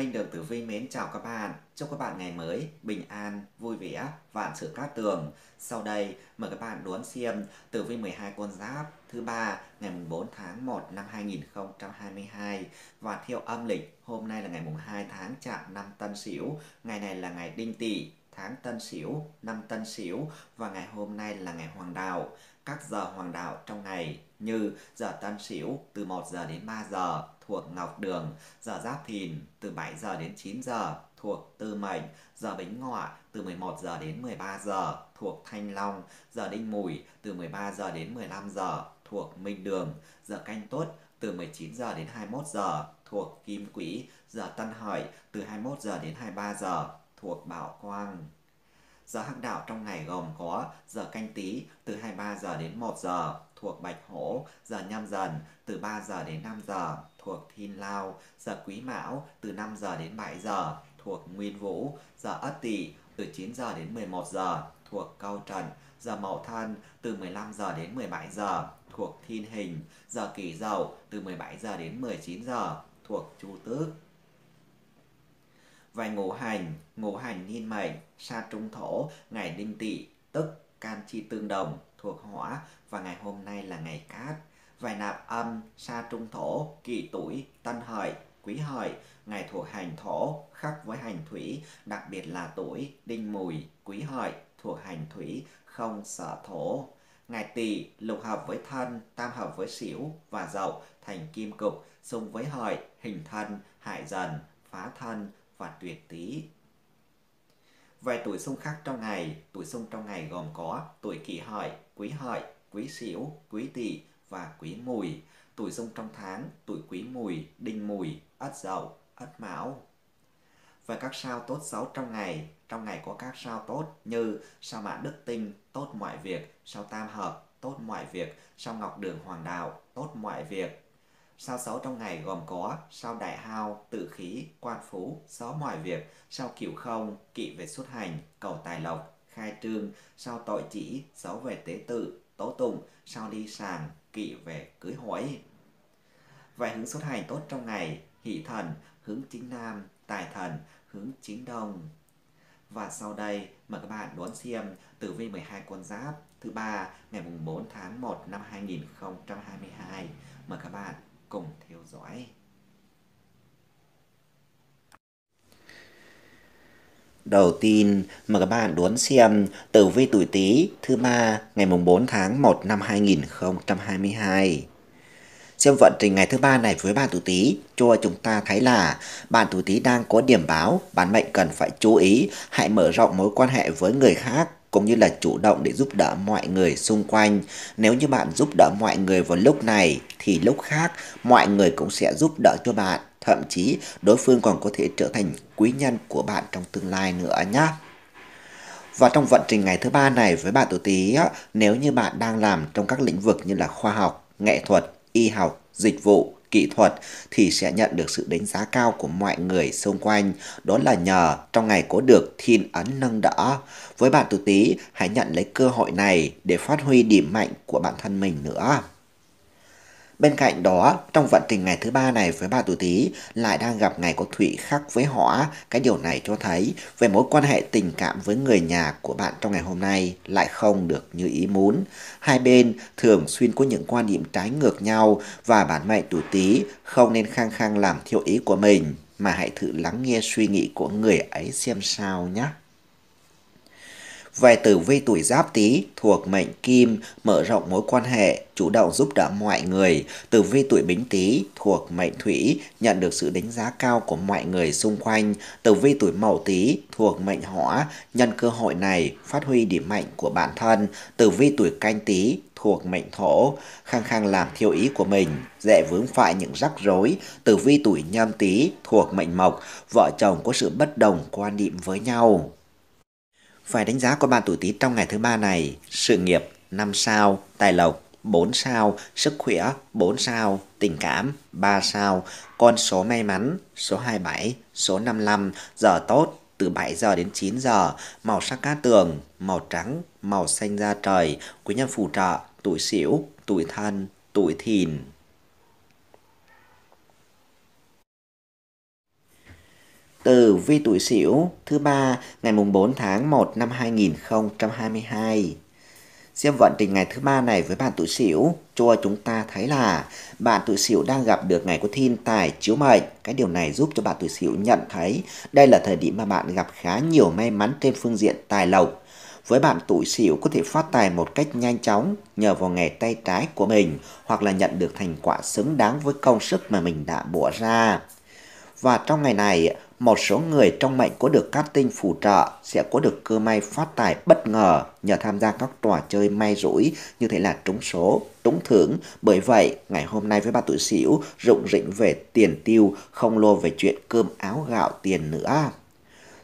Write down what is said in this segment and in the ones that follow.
Minh Đường Tử Vi mến chào các bạn. Chúc các bạn ngày mới bình an, vui vẻ, vạn sự cát tường. Sau đây, mời các bạn đón xem Tử Vi 12 con giáp thứ ba ngày 4 tháng 1 năm 2022 và theo âm lịch hôm nay là ngày 2 tháng chạm năm Tân Sửu, ngày này là ngày Đinh Tỵ, tháng Tân Sửu, năm Tân Sửu và ngày hôm nay là ngày Hoàng Đạo các giờ hoàng đạo trong ngày như giờ Tân Sửu từ 1 giờ đến 3 giờ thuộc Ngọc Đường, giờ Giáp Thìn từ 7 giờ đến 9 giờ thuộc Tư Mệnh, giờ Bính Ngọ từ 11 giờ đến 13 giờ thuộc Thanh Long, giờ Đinh Mùi từ 13 giờ đến 15 giờ thuộc Minh Đường, giờ Canh Tuất từ 19 giờ đến 21 giờ thuộc Kim Quỹ, giờ Tân Hợi từ 21 giờ đến 23 giờ thuộc Bảo Quang. Giờ hắc đạo trong ngày gồm có giờ canh tí từ 23 giờ đến 1 giờ thuộc Bạch Hổ, giờ nhâm dần từ 3 giờ đến 5 giờ thuộc Thiên Lao, giờ Quý Mão từ 5 giờ đến 7 giờ thuộc Nguyên Vũ, giờ Ất Tỵ từ 9 giờ đến 11 giờ thuộc cao Trần, giờ Mậu Thân từ 15 giờ đến 17 giờ thuộc Thiên Hình, giờ Kỷ Dậu từ 17 giờ đến 19 giờ thuộc Chu Tước. Vài ngũ hành, ngũ hành niên mệnh, sa trung thổ, ngày đinh tỵ, tức can chi tương đồng, thuộc hỏa và ngày hôm nay là ngày cát. Vài nạp âm, sa trung thổ, kỷ tuổi, tân hợi, quý hợi, ngày thuộc hành thổ, khắc với hành thủy, đặc biệt là tuổi, đinh mùi, quý hợi, thuộc hành thủy, không sở thổ. ngày tỵ lục hợp với thân, tam hợp với xỉu và dậu thành kim cục, xung với hợi, hình thân, hại dần, phá thân, và tuyệt tý. Vài tuổi xung khắc trong ngày, tuổi xung trong ngày gồm có tuổi kỷ hợi, quý hợi, quý sửu, quý tỵ và quý mùi. Tuổi xung trong tháng, tuổi quý mùi, đinh mùi, ất dậu, ất mão. Và các sao tốt xấu trong ngày, trong ngày có các sao tốt như sao mã đức tinh, tốt mọi việc, sao tam hợp, tốt mọi việc, sao ngọc đường hoàng đạo, tốt mọi việc, Sao xấu trong ngày gồm có sao đại hao, tự khí, quan phú, gió mọi việc, sao cửu không, kỵ về xuất hành, cầu tài lộc, khai trương, sao tội chỉ, giấu về tế tự, tố tụng, sao đi sàng, kỵ về cưới hỏi. Vậy hướng xuất hành tốt trong ngày, hỷ thần, hướng chính nam, tài thần, hướng chính đông. Và sau đây, mời các bạn đón xem tử vi 12 con giáp thứ ba ngày mùng 4 tháng 1 năm 2022. Mời các bạn cùng theo dõi. Đầu tiên, mời các bạn đón xem tử vi tuổi Tý thứ ba ngày mùng 4 tháng 1 năm 2022. Xem vận trình ngày thứ ba này với bạn tuổi Tý cho chúng ta thấy là bạn tuổi Tý đang có điểm báo, bản mệnh cần phải chú ý, hãy mở rộng mối quan hệ với người khác cũng như là chủ động để giúp đỡ mọi người xung quanh. Nếu như bạn giúp đỡ mọi người vào lúc này thì lúc khác mọi người cũng sẽ giúp đỡ cho bạn, thậm chí đối phương còn có thể trở thành quý nhân của bạn trong tương lai nữa nhé. Và trong vận trình ngày thứ ba này với bạn tuổi Tý, nếu như bạn đang làm trong các lĩnh vực như là khoa học, nghệ thuật, y học, dịch vụ, kỹ thuật thì sẽ nhận được sự đánh giá cao của mọi người xung quanh, đó là nhờ trong ngày có được thiên ấn nâng đỡ. Với bạn tuổi Tý, hãy nhận lấy cơ hội này để phát huy điểm mạnh của bản thân mình nữa. Bên cạnh đó, trong vận trình ngày thứ ba này với bà tuổi Tý lại đang gặp ngày có thủy khắc với hỏa. Cái điều này cho thấy về mối quan hệ tình cảm với người nhà của bạn trong ngày hôm nay lại không được như ý muốn. Hai bên thường xuyên có những quan điểm trái ngược nhau và bản mệnh tuổi Tý không nên khăng khăng làm theo ý của mình mà hãy thử lắng nghe suy nghĩ của người ấy xem sao nhé về tử vi tuổi giáp tý thuộc mệnh kim, mở rộng mối quan hệ, chủ động giúp đỡ mọi người. Tử vi tuổi bính tý thuộc mệnh thủy, nhận được sự đánh giá cao của mọi người xung quanh. Tử vi tuổi mậu tý thuộc mệnh hỏa, nhân cơ hội này phát huy điểm mạnh của bản thân. Tử vi tuổi canh tý thuộc mệnh thổ, khăng khăng làm theo ý của mình, dễ vướng phải những rắc rối. Tử vi tuổi nhâm tý thuộc mệnh mộc, vợ chồng có sự bất đồng quan điểm với nhau. Phải đánh giá của bạn tuổi Tý trong ngày thứ ba này, sự nghiệp 5 sao, tài lộc 4 sao, sức khỏe 4 sao, tình cảm 3 sao, con số may mắn số 27, số 55, giờ tốt từ 7 giờ đến 9 giờ, màu sắc cá tường, màu trắng, màu xanh da trời, quý nhân phù trợ, tuổi sửu, tuổi thân, tuổi thìn. tử ừ, vi tuổi Sửu thứ ba ngày mùng 4 tháng 1 năm 2022. Xem vận trình ngày thứ ba này với bạn tuổi Sửu cho chúng ta thấy là bạn tuổi Sửu đang gặp được ngày có thiên tài chiếu mệnh. Cái điều này giúp cho bạn tuổi Sửu nhận thấy đây là thời điểm mà bạn gặp khá nhiều may mắn trên phương diện tài lộc. Với bạn tuổi Sửu có thể phát tài một cách nhanh chóng nhờ vào nghề tay trái của mình hoặc là nhận được thành quả xứng đáng với công sức mà mình đã bỏ ra. Và trong ngày này, một số người trong mệnh có được cát tinh phù trợ sẽ có được cơ may phát tài bất ngờ nhờ tham gia các trò chơi may rủi như thế là trúng số, trúng thưởng. Bởi vậy, ngày hôm nay với ba tuổi xỉu rụng rỉnh về tiền tiêu, không lo về chuyện cơm áo gạo tiền nữa.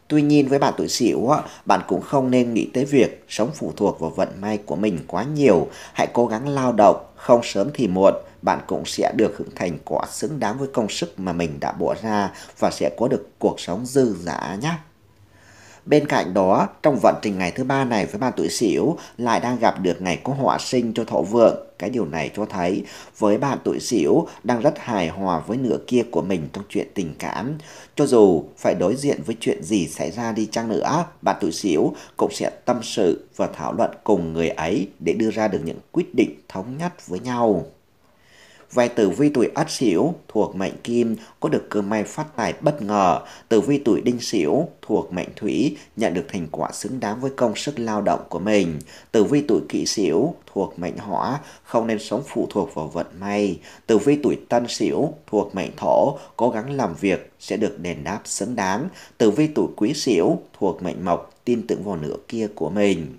Tuy nhiên với bạn tuổi Sửu, bạn cũng không nên nghĩ tới việc sống phụ thuộc vào vận may của mình quá nhiều. Hãy cố gắng lao động, không sớm thì muộn, bạn cũng sẽ được hưởng thành quả xứng đáng với công sức mà mình đã bỏ ra và sẽ có được cuộc sống dư giả nhé. Bên cạnh đó, trong vận trình ngày thứ ba này với bạn tuổi Sửu lại đang gặp được ngày có họa sinh cho thổ Vượng. Cái điều này cho thấy với bạn tuổi Sửu đang rất hài hòa với nửa kia của mình trong chuyện tình cảm. Cho dù phải đối diện với chuyện gì xảy ra đi chăng nữa, bạn tuổi Sửu cũng sẽ tâm sự và thảo luận cùng người ấy để đưa ra được những quyết định thống nhất với nhau. Về tử vi tuổi Ất Sửu thuộc mệnh Kim có được cơ may phát tài bất ngờ, tử vi tuổi Đinh Sửu thuộc mệnh Thủy nhận được thành quả xứng đáng với công sức lao động của mình, tử vi tuổi kỵ Sửu thuộc mệnh Hỏa không nên sống phụ thuộc vào vận may, tử vi tuổi Tân Sửu thuộc mệnh Thổ cố gắng làm việc sẽ được đền đáp xứng đáng, tử vi tuổi Quý Sửu thuộc mệnh Mộc tin tưởng vào nửa kia của mình.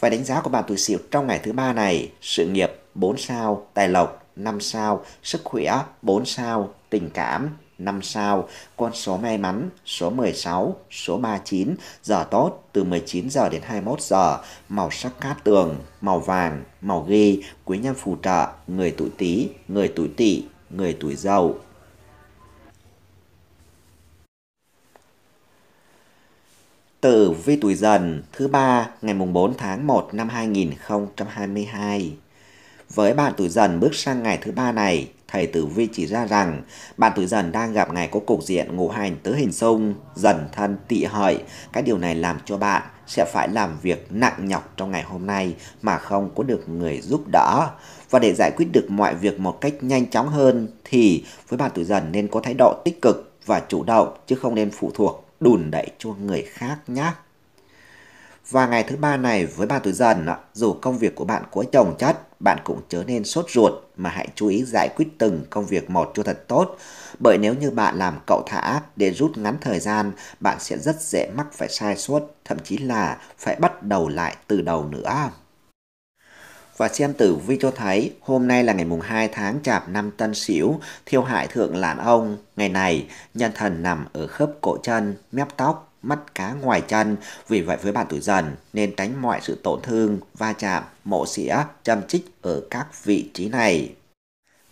Và đánh giá của bạn tuổi Sửu trong ngày thứ ba này, sự nghiệp 4 sao, tài lộc 5 sao, sức khỏe 4 sao, tình cảm 5 sao, con số may mắn số 16, số 39, giờ tốt từ 19 giờ đến 21 giờ, màu sắc cát tường, màu vàng, màu ghi, quý nhân phù trợ, người tuổi Tý, người tuổi Tỵ, người tuổi Dậu. Tử vi tuổi dần thứ ba ngày mùng 4 tháng 1 năm 2022. Với bạn tuổi dần bước sang ngày thứ ba này, thầy tử vi chỉ ra rằng bạn tuổi dần đang gặp ngày có cục diện ngũ hành tứ hình xung, dần thân tị hợi. Cái điều này làm cho bạn sẽ phải làm việc nặng nhọc trong ngày hôm nay mà không có được người giúp đỡ. Và để giải quyết được mọi việc một cách nhanh chóng hơn thì với bạn tuổi dần nên có thái độ tích cực và chủ động chứ không nên phụ thuộc đùn đẩy cho người khác nhé. Và ngày thứ ba này với bạn tuổi dần, dù công việc của bạn có chồng chất, bạn cũng chớ nên sốt ruột mà hãy chú ý giải quyết từng công việc một cho thật tốt. Bởi nếu như bạn làm cậu thả để rút ngắn thời gian, bạn sẽ rất dễ mắc phải sai suất, thậm chí là phải bắt đầu lại từ đầu nữa. Và xem tử vi cho thấy hôm nay là ngày mùng 2 tháng chạp năm Tân Sửu, thiêu hại thượng lãn ông. Ngày này, nhân thần nằm ở khớp cổ chân, mép tóc, mắt cá ngoài chân, vì vậy với bạn tuổi dần nên tránh mọi sự tổn thương, va chạm, mổ xỉa, châm chích ở các vị trí này.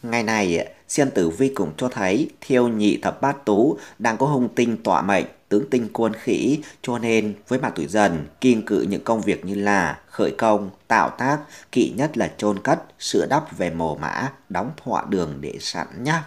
Ngày này, xem tử vi cũng cho thấy thiêu nhị thập bát tú đang có hung tinh tọa mệnh, tướng tinh quân khỉ, cho nên với bạn tuổi dần, kiên cự những công việc như là khởi công, tạo tác, kỵ nhất là chôn cất, sửa đắp về mồ mã, đóng thọa đường để sẵn nhé.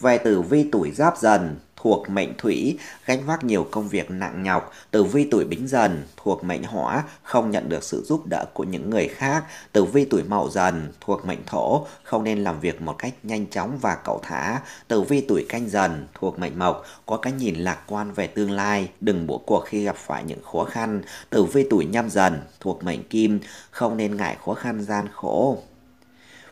Về tử vi tuổi giáp dần, thuộc mệnh thủy, gánh vác nhiều công việc nặng nhọc, tử vi tuổi bính dần thuộc mệnh hỏa, không nhận được sự giúp đỡ của những người khác, tử vi tuổi mậu dần thuộc mệnh thổ, không nên làm việc một cách nhanh chóng và cẩu thả, tử vi tuổi canh dần thuộc mệnh mộc, có cái nhìn lạc quan về tương lai, đừng bỏ cuộc khi gặp phải những khó khăn, tử vi tuổi nhâm dần thuộc mệnh kim, không nên ngại khó khăn gian khổ.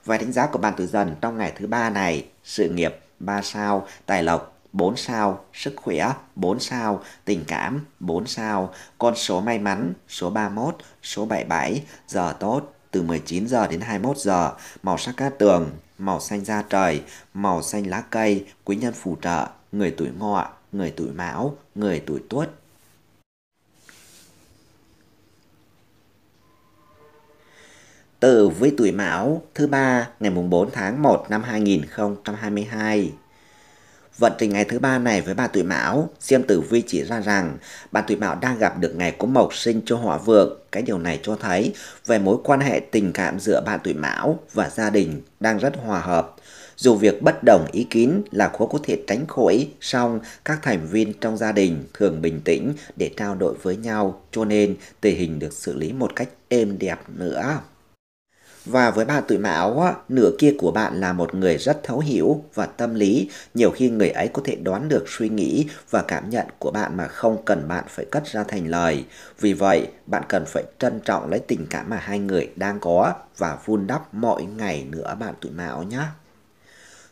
Vài đánh giá của bạn tử dần trong ngày thứ ba này, sự nghiệp 3 sao, tài lộc 4 sao, sức khỏe 4 sao, tình cảm 4 sao, con số may mắn số 31, số 77, giờ tốt từ 19 giờ đến 21 giờ, màu sắc cát tường, màu xanh da trời, màu xanh lá cây, quý nhân phù trợ, người tuổi ngọ, người tuổi mão, người tuổi tuất. Tử với tuổi mão thứ ba ngày mùng 4 tháng 1 năm 2022. Vận trình ngày thứ ba này với bà tuổi Mão, Diêm Tử Vi chỉ ra rằng bà tuổi Mão đang gặp được ngày có mộc sinh cho họ vượng. Cái điều này cho thấy về mối quan hệ tình cảm giữa bà tuổi Mão và gia đình đang rất hòa hợp. Dù việc bất đồng ý kiến là khó có thể tránh khỏi, song các thành viên trong gia đình thường bình tĩnh để trao đổi với nhau, cho nên tình hình được xử lý một cách êm đẹp nữa. Và với bạn tuổi mão, á, nửa kia của bạn là một người rất thấu hiểu và tâm lý. Nhiều khi người ấy có thể đoán được suy nghĩ và cảm nhận của bạn mà không cần bạn phải cất ra thành lời. Vì vậy, bạn cần phải trân trọng lấy tình cảm mà hai người đang có và vun đắp mỗi ngày nữa bạn tuổi mão nhé.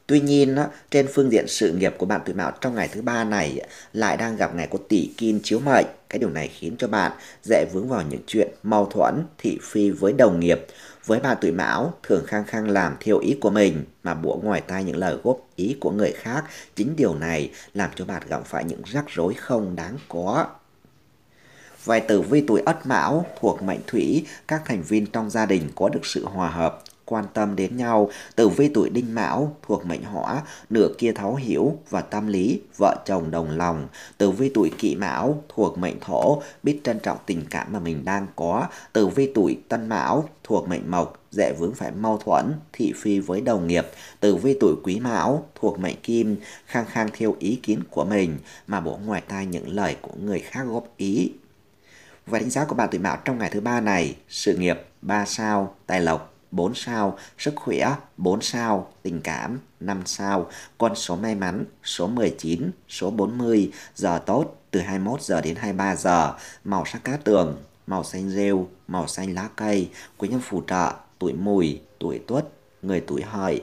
Tuy nhiên, trên phương diện sự nghiệp của bạn tuổi mão trong ngày thứ ba này lại đang gặp ngày của tỷ kim chiếu mệnh. Cái điều này khiến cho bạn dễ vướng vào những chuyện mâu thuẫn, thị phi với đồng nghiệp với bà tuổi mão, thường khăng khăng làm theo ý của mình mà bủa ngoài tai những lời góp ý của người khác. Chính điều này làm cho bạn gặp phải những rắc rối không đáng có. Vài tử vi tuổi ất mão thuộc mệnh thủy, các thành viên trong gia đình có được sự hòa hợp, quan tâm đến nhau. Tử vi tuổi đinh mão thuộc mệnh hỏa, nửa kia thấu hiểu và tâm lý, vợ chồng đồng lòng. Tử vi tuổi kỷ mão thuộc mệnh thổ, biết trân trọng tình cảm mà mình đang có. Tử vi tuổi tân mão thuộc mệnh mộc, dễ vướng phải mâu thuẫn, thị phi với đồng nghiệp. Tử vi tuổi quý mão thuộc mệnh kim, khang khang theo ý kiến của mình mà bỏ ngoài tai những lời của người khác góp ý. Và đánh giá của bạn tuổi mão trong ngày thứ ba này, sự nghiệp 3 sao, tài lộc 4 sao, sức khỏe 4 sao, tình cảm 5 sao, con số may mắn số 19, số 40, giờ tốt từ 21 giờ đến 23 giờ, màu sắc cá tường, màu xanh rêu, màu xanh lá cây, quý nhân phù trợ, tuổi mùi, tuổi tuất, người tuổi hợi.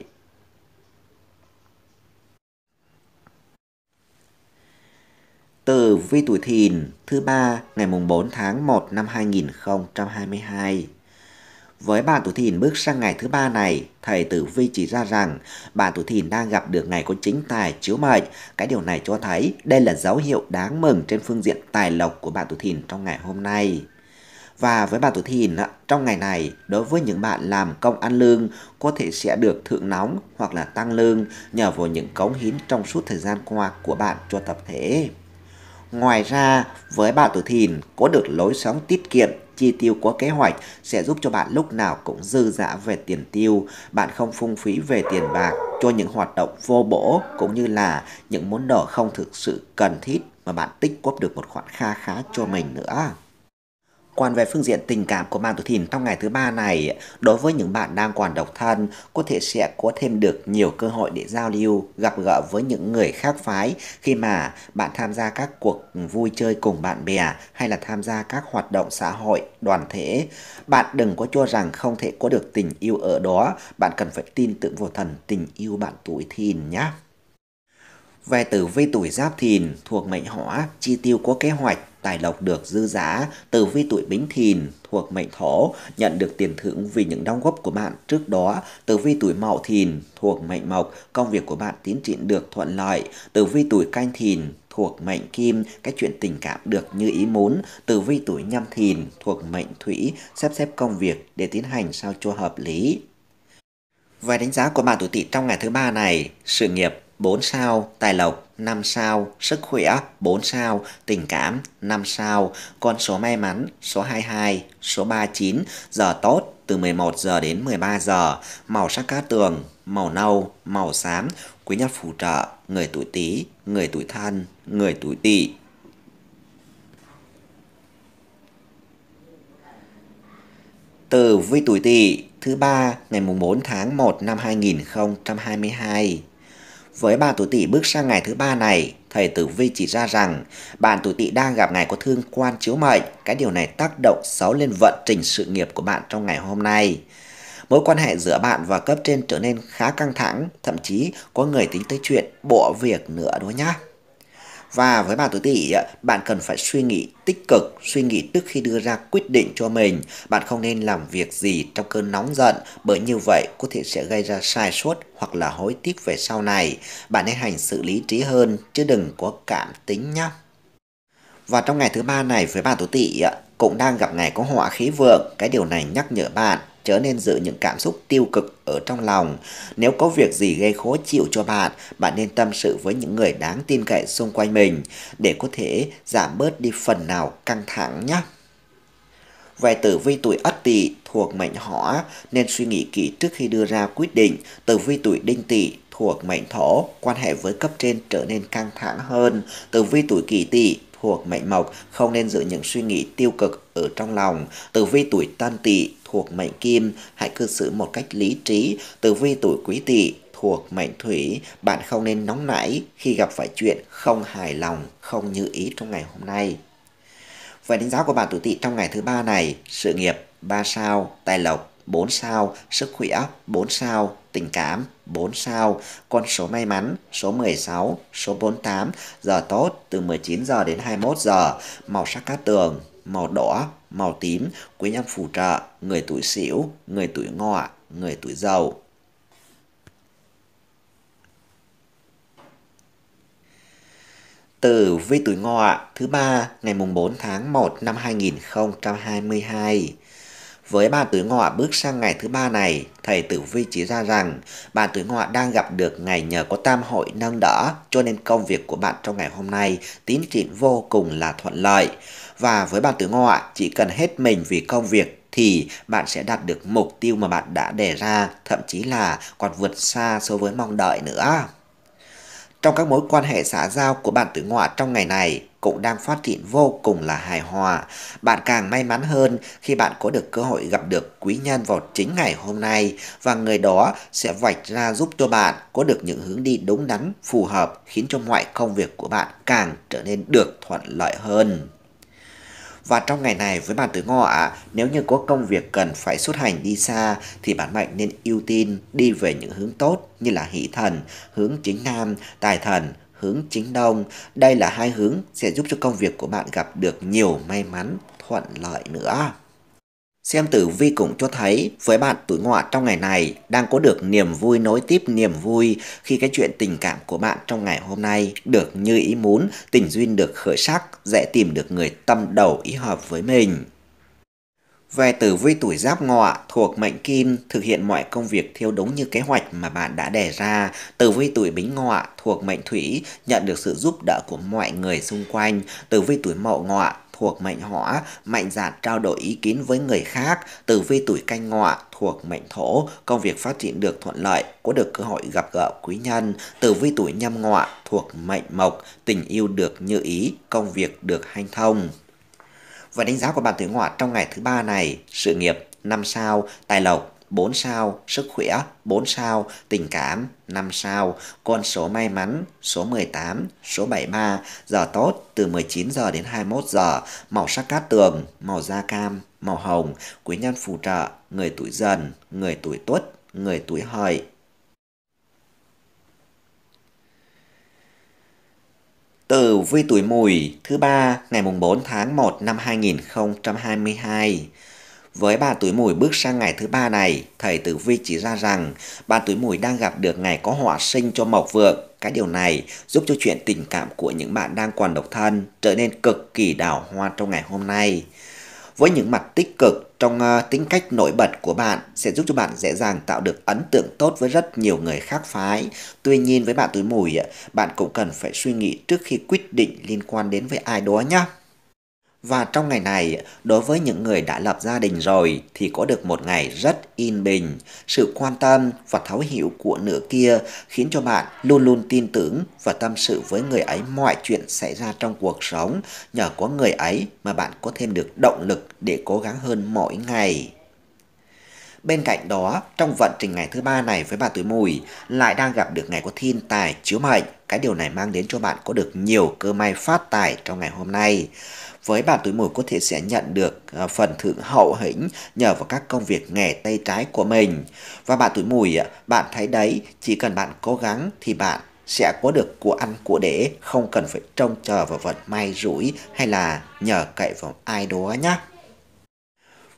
Từ vi tuổi thìn thứ ba ngày mùng 4 tháng 1 năm 2022 với bạn tuổi thìn bước sang ngày thứ ba này, thầy Tử Vi chỉ ra rằng bạn tuổi thìn đang gặp được ngày có chính tài chiếu mệnh. Cái điều này cho thấy đây là dấu hiệu đáng mừng trên phương diện tài lộc của bạn tuổi thìn trong ngày hôm nay. Và với bạn tuổi thìn, trong ngày này, đối với những bạn làm công ăn lương có thể sẽ được thượng nóng hoặc là tăng lương nhờ vào những cống hiến trong suốt thời gian qua của bạn cho tập thể. Ngoài ra, với bạn tuổi thìn có được lối sống tiết kiệm chi tiêu có kế hoạch sẽ giúp cho bạn lúc nào cũng dư dả về tiền tiêu, bạn không phung phí về tiền bạc cho những hoạt động vô bổ cũng như là những món đồ không thực sự cần thiết mà bạn tích góp được một khoản kha khá cho mình nữa. Còn về phương diện tình cảm của màn tuổi thìn trong ngày thứ ba này, đối với những bạn đang còn độc thân, có thể sẽ có thêm được nhiều cơ hội để giao lưu, gặp gỡ với những người khác phái khi mà bạn tham gia các cuộc vui chơi cùng bạn bè hay là tham gia các hoạt động xã hội, đoàn thể. Bạn đừng có cho rằng không thể có được tình yêu ở đó, bạn cần phải tin tưởng vào thần tình yêu bạn tuổi thìn nhé. Về tử vi tuổi giáp thìn thuộc mệnh hỏa, chi tiêu có kế hoạch, tài lộc được dư giá từ vi tuổi bính thìn thuộc mệnh thổ nhận được tiền thưởng vì những đóng góp của bạn trước đó từ vi tuổi mậu thìn thuộc mệnh mộc công việc của bạn tiến triển được thuận lợi từ vi tuổi canh thìn thuộc mệnh kim các chuyện tình cảm được như ý muốn từ vi tuổi nhâm thìn thuộc mệnh thủy sắp xếp công việc để tiến hành sao cho hợp lý và đánh giá của bạn tuổi tỵ trong ngày thứ ba này sự nghiệp 4 sao, tài lộc 5 sao, sức khỏe 4 sao, tình cảm 5 sao, con số may mắn số 22, số 39, giờ tốt từ 11 giờ đến 13 giờ, màu sắc cát tường, màu nâu, màu xám, quý nhân phù trợ, người tuổi Tý, người tuổi Thân, người tuổi Tỵ. từ vi tuổi Tỵ thứ ba ngày mùng 4 tháng 1 năm 2022. Với bà tuổi tỵ bước sang ngày thứ ba này, thầy Tử Vi chỉ ra rằng bạn tuổi tỵ đang gặp ngày có thương quan chiếu mệnh, cái điều này tác động xấu lên vận trình sự nghiệp của bạn trong ngày hôm nay. Mối quan hệ giữa bạn và cấp trên trở nên khá căng thẳng, thậm chí có người tính tới chuyện bộ việc nữa đó nhá. Và với bà tuổi tỷ, bạn cần phải suy nghĩ tích cực, suy nghĩ trước khi đưa ra quyết định cho mình. Bạn không nên làm việc gì trong cơn nóng giận, bởi như vậy có thể sẽ gây ra sai suất hoặc là hối tiếc về sau này. Bạn nên hành xử lý trí hơn, chứ đừng có cảm tính nhé. Và trong ngày thứ ba này với bà tuổi tỷ cũng đang gặp ngày có họa khí vượng, cái điều này nhắc nhở bạn chớ nên giữ những cảm xúc tiêu cực ở trong lòng. Nếu có việc gì gây khó chịu cho bạn, bạn nên tâm sự với những người đáng tin cậy xung quanh mình để có thể giảm bớt đi phần nào căng thẳng nhé. Về tử vi tuổi Ất Tỵ thuộc mệnh Hỏa nên suy nghĩ kỹ trước khi đưa ra quyết định. Tử vi tuổi Đinh Tỵ thuộc mệnh Thổ, quan hệ với cấp trên trở nên căng thẳng hơn. Tử vi tuổi Kỷ Tỵ thuộc mệnh mộc, không nên giữ những suy nghĩ tiêu cực ở trong lòng. Tử vi tuổi tan tỵ thuộc mệnh kim, hãy cư xử một cách lý trí. Tử vi tuổi quý tỵ thuộc mệnh thủy, bạn không nên nóng nảy khi gặp phải chuyện không hài lòng, không như ý trong ngày hôm nay. Vậy đánh giá của bạn tuổi tỵ trong ngày thứ ba này, sự nghiệp 3 sao, tài lộc 4 sao, sức khỏe 4 sao, tình cảm 4 sao, con số may mắn số 16, số 48, giờ tốt từ 19 giờ đến 21 giờ, màu sắc cát tường, màu đỏ, màu tím, quý nhân phù trợ, người tuổi sửu, người tuổi ngọ, người tuổi dậu. từ vi tuổi ngọ thứ ba ngày mùng 4 tháng 1 năm 2022 với bà Tứ Ngọ bước sang ngày thứ ba này, thầy Tử Vi chỉ ra rằng bà Tứ Ngọ đang gặp được ngày nhờ có tam hội nâng đỡ, cho nên công việc của bạn trong ngày hôm nay tiến triển vô cùng là thuận lợi. Và với bà Tứ Ngọ, chỉ cần hết mình vì công việc thì bạn sẽ đạt được mục tiêu mà bạn đã đề ra, thậm chí là còn vượt xa so với mong đợi nữa trong các mối quan hệ xã giao của bạn tử ngoại trong ngày này cũng đang phát triển vô cùng là hài hòa. Bạn càng may mắn hơn khi bạn có được cơ hội gặp được quý nhân vào chính ngày hôm nay và người đó sẽ vạch ra giúp cho bạn có được những hướng đi đúng đắn, phù hợp khiến cho mọi công việc của bạn càng trở nên được thuận lợi hơn. Và trong ngày này với bản tứ ngọ, nếu như có công việc cần phải xuất hành đi xa thì bạn mệnh nên ưu tiên đi về những hướng tốt như là hỷ thần, hướng chính nam, tài thần, hướng chính đông. Đây là hai hướng sẽ giúp cho công việc của bạn gặp được nhiều may mắn, thuận lợi nữa. Xem tử vi cũng cho thấy với bạn tuổi ngọ trong ngày này đang có được niềm vui nối tiếp niềm vui khi cái chuyện tình cảm của bạn trong ngày hôm nay được như ý muốn, tình duyên được khởi sắc, dễ tìm được người tâm đầu ý hợp với mình. Về tử vi tuổi giáp ngọ thuộc mệnh kim thực hiện mọi công việc theo đúng như kế hoạch mà bạn đã đề ra. Tử vi tuổi bính ngọ thuộc mệnh thủy nhận được sự giúp đỡ của mọi người xung quanh. Tử vi tuổi mậu ngọ thuộc mệnh hỏa, mạnh dạn trao đổi ý kiến với người khác, tử vi tuổi canh ngọ thuộc mệnh thổ, công việc phát triển được thuận lợi, có được cơ hội gặp gỡ quý nhân, tử vi tuổi nhâm ngọ thuộc mệnh mộc, tình yêu được như ý, công việc được hanh thông. Và đánh giá của bạn tuổi ngọ trong ngày thứ ba này, sự nghiệp năm sao, tài lộc 4 sao, sức khỏe 4 sao, tình cảm 5 sao, con số may mắn số 18, số 73, giờ tốt từ 19 giờ đến 21 giờ, màu sắc cát tường, màu da cam, màu hồng, quý nhân phù trợ, người tuổi dần, người tuổi tuất, người tuổi hợi, từ vi tuổi mùi thứ ba ngày mùng 4 tháng 1 năm 2022 với bà tuổi mùi bước sang ngày thứ ba này, thầy Tử Vi chỉ ra rằng bà tuổi mùi đang gặp được ngày có họa sinh cho mộc vượng. Cái điều này giúp cho chuyện tình cảm của những bạn đang còn độc thân trở nên cực kỳ đào hoa trong ngày hôm nay. Với những mặt tích cực trong uh, tính cách nổi bật của bạn sẽ giúp cho bạn dễ dàng tạo được ấn tượng tốt với rất nhiều người khác phái. Tuy nhiên với bạn tuổi mùi, bạn cũng cần phải suy nghĩ trước khi quyết định liên quan đến với ai đó nhé. Và trong ngày này, đối với những người đã lập gia đình rồi thì có được một ngày rất yên bình. Sự quan tâm và thấu hiểu của nửa kia khiến cho bạn luôn luôn tin tưởng và tâm sự với người ấy mọi chuyện xảy ra trong cuộc sống. Nhờ có người ấy mà bạn có thêm được động lực để cố gắng hơn mỗi ngày. Bên cạnh đó, trong vận trình ngày thứ ba này với bà tuổi mùi, lại đang gặp được ngày có thiên tài chiếu mệnh. Cái điều này mang đến cho bạn có được nhiều cơ may phát tài trong ngày hôm nay. Với bạn tuổi mùi có thể sẽ nhận được à, phần thưởng hậu hĩnh nhờ vào các công việc nghề tay trái của mình. Và bạn tuổi mùi, bạn thấy đấy, chỉ cần bạn cố gắng thì bạn sẽ có được của ăn của để không cần phải trông chờ vào vận may rủi hay là nhờ cậy vào ai đó nhé.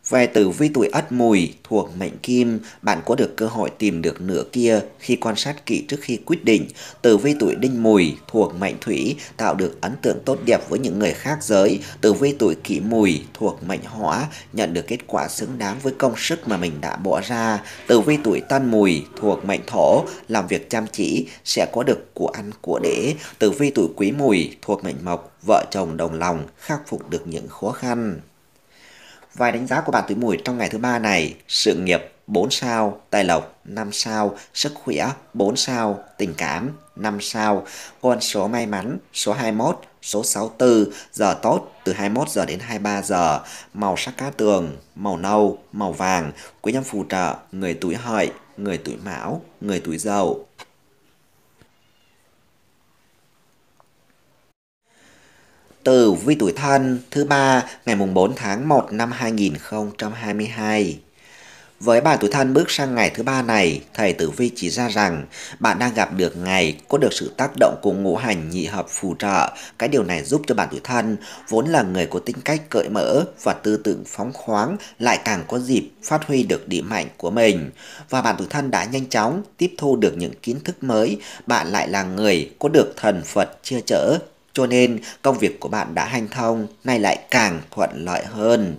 Về tử vi tuổi Ất Mùi thuộc mệnh Kim, bạn có được cơ hội tìm được nửa kia khi quan sát kỹ trước khi quyết định. Tử vi tuổi Đinh Mùi thuộc mệnh Thủy tạo được ấn tượng tốt đẹp với những người khác giới. Tử vi tuổi Kỷ Mùi thuộc mệnh Hỏa nhận được kết quả xứng đáng với công sức mà mình đã bỏ ra. Tử vi tuổi Tân Mùi thuộc mệnh Thổ làm việc chăm chỉ sẽ có được của ăn của để. Tử vi tuổi Quý Mùi thuộc mệnh Mộc vợ chồng đồng lòng khắc phục được những khó khăn. Vài đánh giá của bạn tuổi mùi trong ngày thứ ba này, sự nghiệp 4 sao, tài lộc 5 sao, sức khỏe 4 sao, tình cảm 5 sao, con số may mắn số 21, số 64, giờ tốt từ 21 giờ đến 23 giờ, màu sắc cá tường, màu nâu, màu vàng, quý nhân phù trợ, người tuổi hợi, người tuổi mão, người tuổi dậu. tử vi tuổi thân thứ ba ngày mùng 4 tháng 1 năm 2022. Với bạn tuổi thân bước sang ngày thứ ba này, thầy tử vi chỉ ra rằng bạn đang gặp được ngày có được sự tác động của ngũ hành nhị hợp phù trợ. Cái điều này giúp cho bạn tuổi thân vốn là người có tính cách cởi mở và tư tưởng phóng khoáng lại càng có dịp phát huy được điểm mạnh của mình. Và bạn tuổi thân đã nhanh chóng tiếp thu được những kiến thức mới, bạn lại là người có được thần Phật chia chở cho nên công việc của bạn đã hanh thông nay lại càng thuận lợi hơn.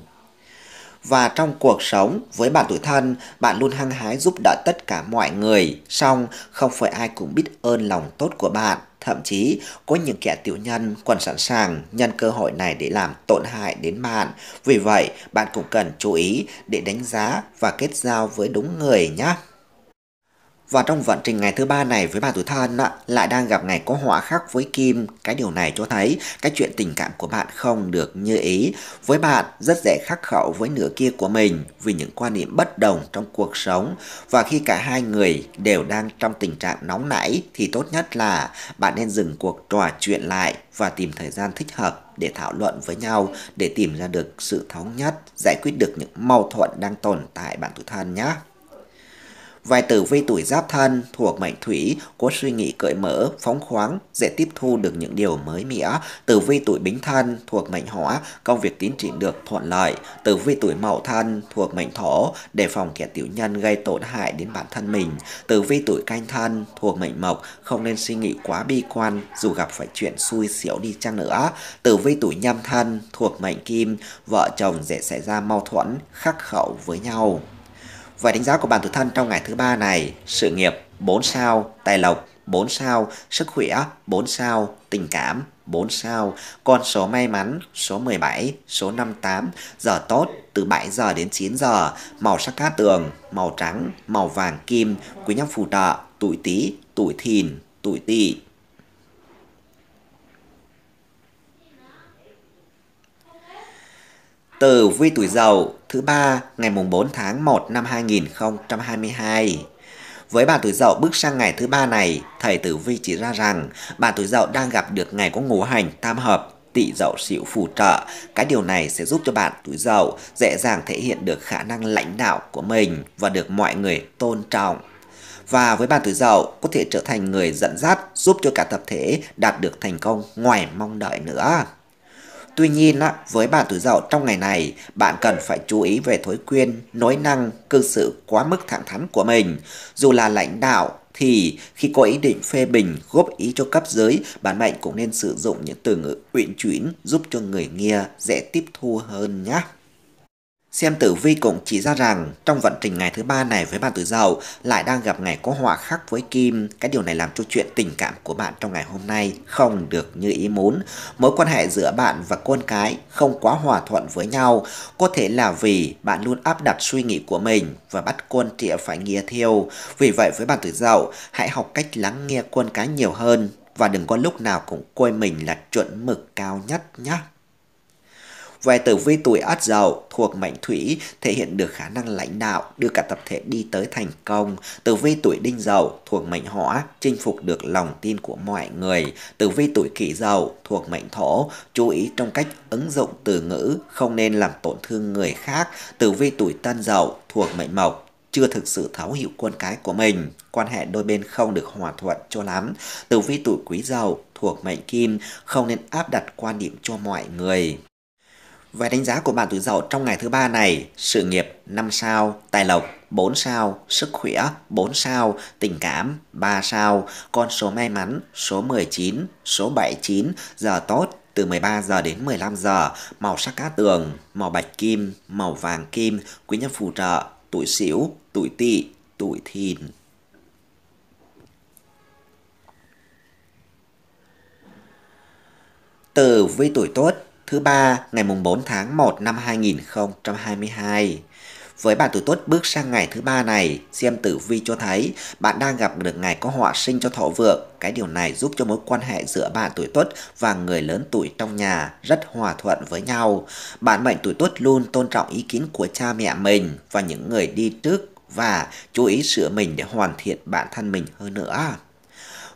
Và trong cuộc sống, với bạn tuổi thân, bạn luôn hăng hái giúp đỡ tất cả mọi người, song không phải ai cũng biết ơn lòng tốt của bạn. Thậm chí, có những kẻ tiểu nhân còn sẵn sàng nhân cơ hội này để làm tổn hại đến bạn. Vì vậy, bạn cũng cần chú ý để đánh giá và kết giao với đúng người nhé. Và trong vận trình ngày thứ ba này với bà tuổi thân lại đang gặp ngày có họa khắc với Kim. Cái điều này cho thấy cái chuyện tình cảm của bạn không được như ý. Với bạn, rất dễ khắc khẩu với nửa kia của mình vì những quan niệm bất đồng trong cuộc sống. Và khi cả hai người đều đang trong tình trạng nóng nảy thì tốt nhất là bạn nên dừng cuộc trò chuyện lại và tìm thời gian thích hợp để thảo luận với nhau để tìm ra được sự thống nhất, giải quyết được những mâu thuẫn đang tồn tại bạn tuổi thân nhé. Vài tử vi tuổi giáp thân thuộc mệnh thủy có suy nghĩ cởi mở, phóng khoáng, dễ tiếp thu được những điều mới mẻ. Tử vi tuổi bính thân thuộc mệnh hỏa, công việc tiến triển được thuận lợi. Tử vi tuổi mậu thân thuộc mệnh thổ, đề phòng kẻ tiểu nhân gây tổn hại đến bản thân mình. Tử vi tuổi canh thân thuộc mệnh mộc, không nên suy nghĩ quá bi quan dù gặp phải chuyện xui xẻo đi chăng nữa. Tử vi tuổi nhâm thân thuộc mệnh kim, vợ chồng dễ xảy ra mâu thuẫn, khắc khẩu với nhau. Và đánh giá của bản tuổi thân trong ngày thứ ba này, sự nghiệp 4 sao, tài lộc 4 sao, sức khỏe 4 sao, tình cảm 4 sao, con số may mắn số 17, số 58, giờ tốt từ 7 giờ đến 9 giờ, màu sắc cát tường, màu trắng, màu vàng kim, quý nhân phù trợ, tuổi tý, tuổi thìn, tuổi tỵ. Tử vi tuổi dậu thứ ba ngày mùng 4 tháng 1 năm 2022. Với bạn tuổi dậu bước sang ngày thứ ba này, thầy tử vi chỉ ra rằng bạn tuổi dậu đang gặp được ngày có ngũ hành tam hợp tỵ dậu sửu phù trợ. Cái điều này sẽ giúp cho bạn tuổi dậu dễ dàng thể hiện được khả năng lãnh đạo của mình và được mọi người tôn trọng. Và với bạn tuổi dậu có thể trở thành người dẫn dắt giúp cho cả tập thể đạt được thành công ngoài mong đợi nữa. Tuy nhiên, với bạn tuổi dậu trong ngày này, bạn cần phải chú ý về thói quen, nói năng, cư xử quá mức thẳng thắn của mình. Dù là lãnh đạo, thì khi có ý định phê bình, góp ý cho cấp dưới, bạn mệnh cũng nên sử dụng những từ ngữ uyển chuyển giúp cho người nghe dễ tiếp thu hơn nhé. Xem tử vi cũng chỉ ra rằng trong vận trình ngày thứ ba này với bạn tuổi dậu lại đang gặp ngày có họa khắc với kim. Cái điều này làm cho chuyện tình cảm của bạn trong ngày hôm nay không được như ý muốn. Mối quan hệ giữa bạn và con cái không quá hòa thuận với nhau. Có thể là vì bạn luôn áp đặt suy nghĩ của mình và bắt con trịa phải nghe theo. Vì vậy với bạn tuổi dậu hãy học cách lắng nghe con cái nhiều hơn và đừng có lúc nào cũng coi mình là chuẩn mực cao nhất nhé. Về tử vi tuổi Ất Dậu thuộc mệnh Thủy thể hiện được khả năng lãnh đạo đưa cả tập thể đi tới thành công. Tử vi tuổi Đinh Dậu thuộc mệnh Hỏa chinh phục được lòng tin của mọi người. Tử vi tuổi Kỷ Dậu thuộc mệnh Thổ chú ý trong cách ứng dụng từ ngữ không nên làm tổn thương người khác. Tử vi tuổi Tân Dậu thuộc mệnh Mộc chưa thực sự thấu hiểu con cái của mình, quan hệ đôi bên không được hòa thuận cho lắm. Tử vi tuổi quý dậu thuộc mệnh kim không nên áp đặt quan điểm cho mọi người về đánh giá của bạn tuổi dậu trong ngày thứ ba này, sự nghiệp 5 sao, tài lộc 4 sao, sức khỏe 4 sao, tình cảm 3 sao, con số may mắn số 19, số 79, giờ tốt từ 13 giờ đến 15 giờ, màu sắc cát tường, màu bạch kim, màu vàng kim, quý nhân phù trợ, tuổi xỉu, tuổi tỵ, tuổi thìn. từ vi tuổi tốt thứ ba ngày mùng 4 tháng 1 năm 2022. Với bạn tuổi tuất bước sang ngày thứ ba này, xem tử vi cho thấy bạn đang gặp được ngày có họa sinh cho thọ vượng. Cái điều này giúp cho mối quan hệ giữa bạn tuổi tuất và người lớn tuổi trong nhà rất hòa thuận với nhau. Bạn mệnh tuổi tuất luôn tôn trọng ý kiến của cha mẹ mình và những người đi trước và chú ý sửa mình để hoàn thiện bản thân mình hơn nữa.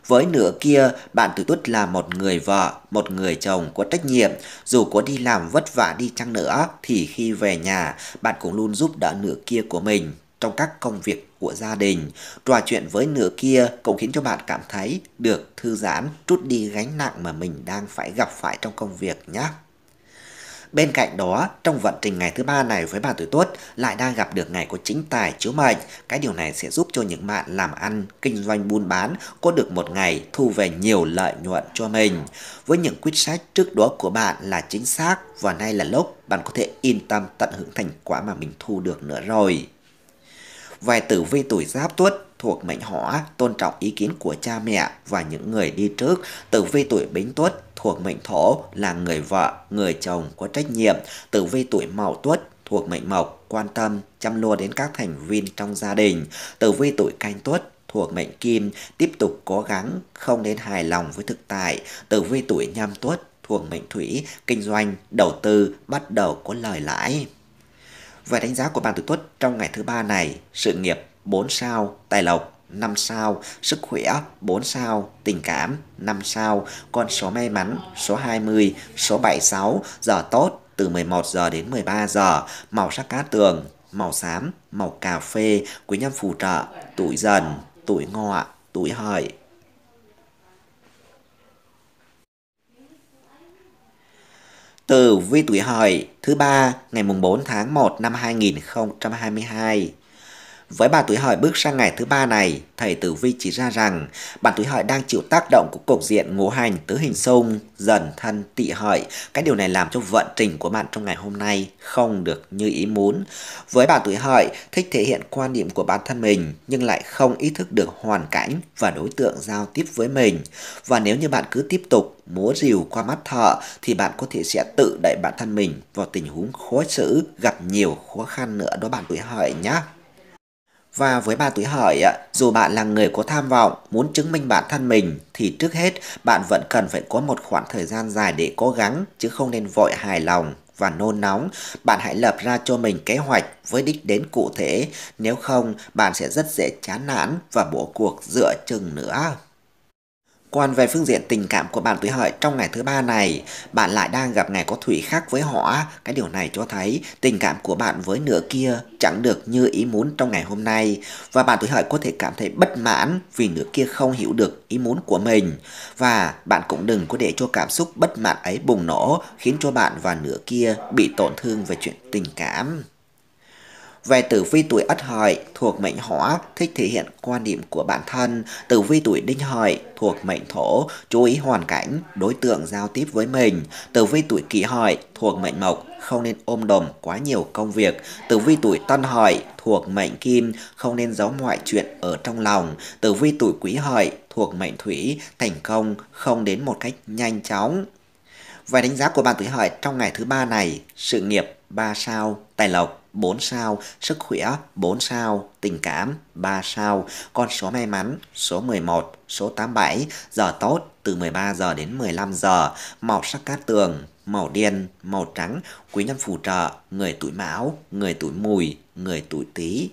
Với nửa kia, bạn Tử Tuất là một người vợ, một người chồng có trách nhiệm. Dù có đi làm vất vả đi chăng nữa, thì khi về nhà, bạn cũng luôn giúp đỡ nửa kia của mình trong các công việc của gia đình. Trò chuyện với nửa kia cũng khiến cho bạn cảm thấy được thư giãn, trút đi gánh nặng mà mình đang phải gặp phải trong công việc nhé. Bên cạnh đó, trong vận trình ngày thứ ba này với bạn tuổi tuất lại đang gặp được ngày có chính tài chiếu mệnh. Cái điều này sẽ giúp cho những bạn làm ăn, kinh doanh buôn bán có được một ngày thu về nhiều lợi nhuận cho mình. Với những quyết sách trước đó của bạn là chính xác và nay là lúc bạn có thể yên tâm tận hưởng thành quả mà mình thu được nữa rồi. vài tử vi tuổi giáp tuất thuộc mệnh hỏa tôn trọng ý kiến của cha mẹ và những người đi trước. Tử vi tuổi bính tuất thuộc mệnh thổ là người vợ, người chồng có trách nhiệm. Tử vi tuổi mậu tuất thuộc mệnh mộc quan tâm, chăm lo đến các thành viên trong gia đình. Tử vi tuổi canh tuất thuộc mệnh kim tiếp tục cố gắng không đến hài lòng với thực tại. Tử vi tuổi nhâm tuất thuộc mệnh thủy kinh doanh đầu tư bắt đầu có lời lãi. Về đánh giá của bạn tuổi tuất trong ngày thứ ba này, sự nghiệp 4 sao, tài lộc 5 sao, sức khỏe 4 sao, tình cảm 5 sao, con số may mắn số 20, số 76, giờ tốt từ 11 giờ đến 13 giờ, màu sắc cá tường, màu xám, màu cà phê, quý nhân phù trợ, tuổi dần, tuổi ngọ, tuổi hợi. từ vi tuổi hợi thứ ba ngày mùng 4 tháng 1 năm 2022. Với bà tuổi Hợi bước sang ngày thứ ba này, thầy Tử Vi chỉ ra rằng bạn tuổi Hợi đang chịu tác động của cục diện ngũ hành tứ hình xung, dần thân tị hợi. Cái điều này làm cho vận trình của bạn trong ngày hôm nay không được như ý muốn. Với bà tuổi hợi, thích thể hiện quan điểm của bản thân mình nhưng lại không ý thức được hoàn cảnh và đối tượng giao tiếp với mình. Và nếu như bạn cứ tiếp tục múa rìu qua mắt thợ thì bạn có thể sẽ tự đẩy bản thân mình vào tình huống khó xử gặp nhiều khó khăn nữa đó bạn tuổi hợi nhé. Và với ba tuổi hợi, dù bạn là người có tham vọng, muốn chứng minh bản thân mình, thì trước hết bạn vẫn cần phải có một khoảng thời gian dài để cố gắng, chứ không nên vội hài lòng và nôn nóng. Bạn hãy lập ra cho mình kế hoạch với đích đến cụ thể, nếu không bạn sẽ rất dễ chán nản và bỏ cuộc dựa chừng nữa. Còn về phương diện tình cảm của bạn với hợi trong ngày thứ ba này, bạn lại đang gặp ngày có thủy khắc với họ. Cái điều này cho thấy tình cảm của bạn với nửa kia chẳng được như ý muốn trong ngày hôm nay. Và bạn tuổi hợi có thể cảm thấy bất mãn vì nửa kia không hiểu được ý muốn của mình. Và bạn cũng đừng có để cho cảm xúc bất mãn ấy bùng nổ khiến cho bạn và nửa kia bị tổn thương về chuyện tình cảm. Về tử vi tuổi Ất Hợi thuộc mệnh Hỏa, thích thể hiện quan điểm của bản thân. Tử vi tuổi Đinh Hợi thuộc mệnh Thổ, chú ý hoàn cảnh, đối tượng giao tiếp với mình. Tử vi tuổi Kỷ Hợi thuộc mệnh Mộc, không nên ôm đồm quá nhiều công việc. Tử vi tuổi Tân Hợi thuộc mệnh Kim, không nên giấu mọi chuyện ở trong lòng. Tử vi tuổi Quý Hợi thuộc mệnh Thủy, thành công không đến một cách nhanh chóng. về đánh giá của bạn tuổi hợi trong ngày thứ ba này, sự nghiệp 3 sao, tài lộc 4 sao, sức khỏe 4 sao, tình cảm 3 sao, con số may mắn số 11, số 87, giờ tốt từ 13 giờ đến 15 giờ, màu sắc cát tường, màu đen, màu trắng, quý nhân phù trợ, người tuổi mão, người tuổi mùi, người tuổi tý.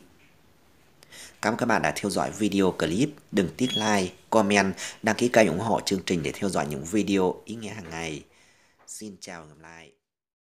Cảm ơn các bạn đã theo dõi video clip. Đừng tiếc like, comment, đăng ký kênh ủng hộ chương trình để theo dõi những video ý nghĩa hàng ngày. Xin chào và gặp lại.